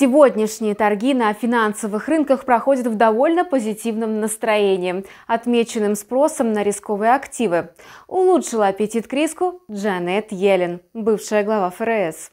Сегодняшние торги на финансовых рынках проходят в довольно позитивном настроении, отмеченным спросом на рисковые активы. Улучшила аппетит к риску Джанет Йеллен, бывшая глава ФРС.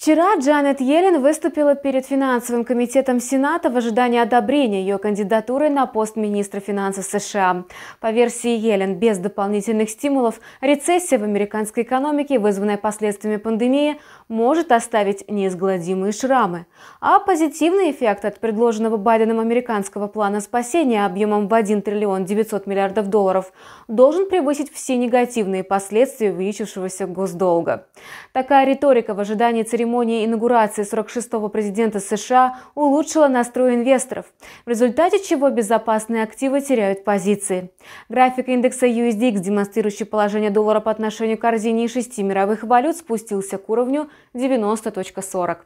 Вчера Джанет Йеллен выступила перед финансовым комитетом Сената в ожидании одобрения ее кандидатуры на пост министра финансов США. По версии Йеллен, без дополнительных стимулов рецессия в американской экономике, вызванная последствиями пандемии, может оставить неизгладимые шрамы. А позитивный эффект от предложенного Байденом американского плана спасения объемом в 1 триллион 900 миллиардов долларов должен превысить все негативные последствия увеличившегося госдолга. Такая риторика в ожидании церемонии Церемония инаугурации 46-го президента США улучшила настрой инвесторов, в результате чего безопасные активы теряют позиции. График индекса USDX, демонстрирующий положение доллара по отношению к корзине и шести мировых валют, спустился к уровню 90.40.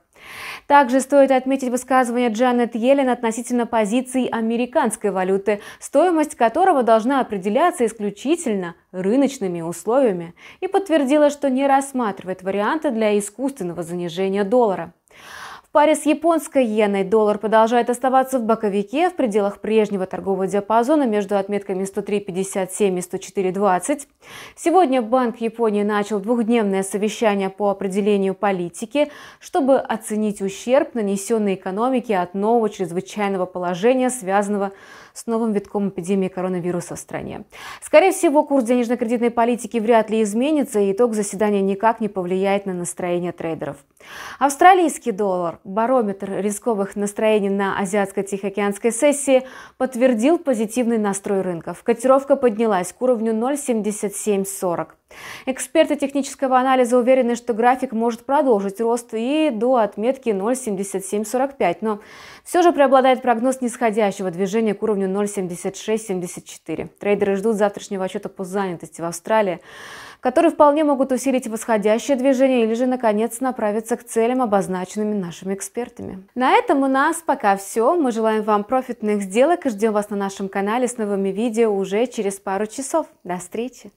Также стоит отметить высказывание Джанет Йеллен относительно позиции американской валюты, стоимость которого должна определяться исключительно рыночными условиями, и подтвердила, что не рассматривает варианты для искусственного занижения доллара паре с японской иеной доллар продолжает оставаться в боковике в пределах прежнего торгового диапазона между отметками 103.57 и 104.20. Сегодня Банк Японии начал двухдневное совещание по определению политики, чтобы оценить ущерб, нанесенный экономике от нового чрезвычайного положения, связанного с новым витком эпидемии коронавируса в стране. Скорее всего, курс денежно-кредитной политики вряд ли изменится, и итог заседания никак не повлияет на настроение трейдеров. Австралийский доллар, барометр рисковых настроений на азиатско-тихоокеанской сессии, подтвердил позитивный настрой рынков. Котировка поднялась к уровню 0,7740. Эксперты технического анализа уверены, что график может продолжить рост и до отметки 0,7745, но все же преобладает прогноз нисходящего движения к уровню 0,7674. Трейдеры ждут завтрашнего отчета по занятости в Австралии, которые вполне могут усилить восходящее движение или же, наконец, направиться к целям, обозначенным нашими экспертами. На этом у нас пока все. Мы желаем вам профитных сделок и ждем вас на нашем канале с новыми видео уже через пару часов. До встречи!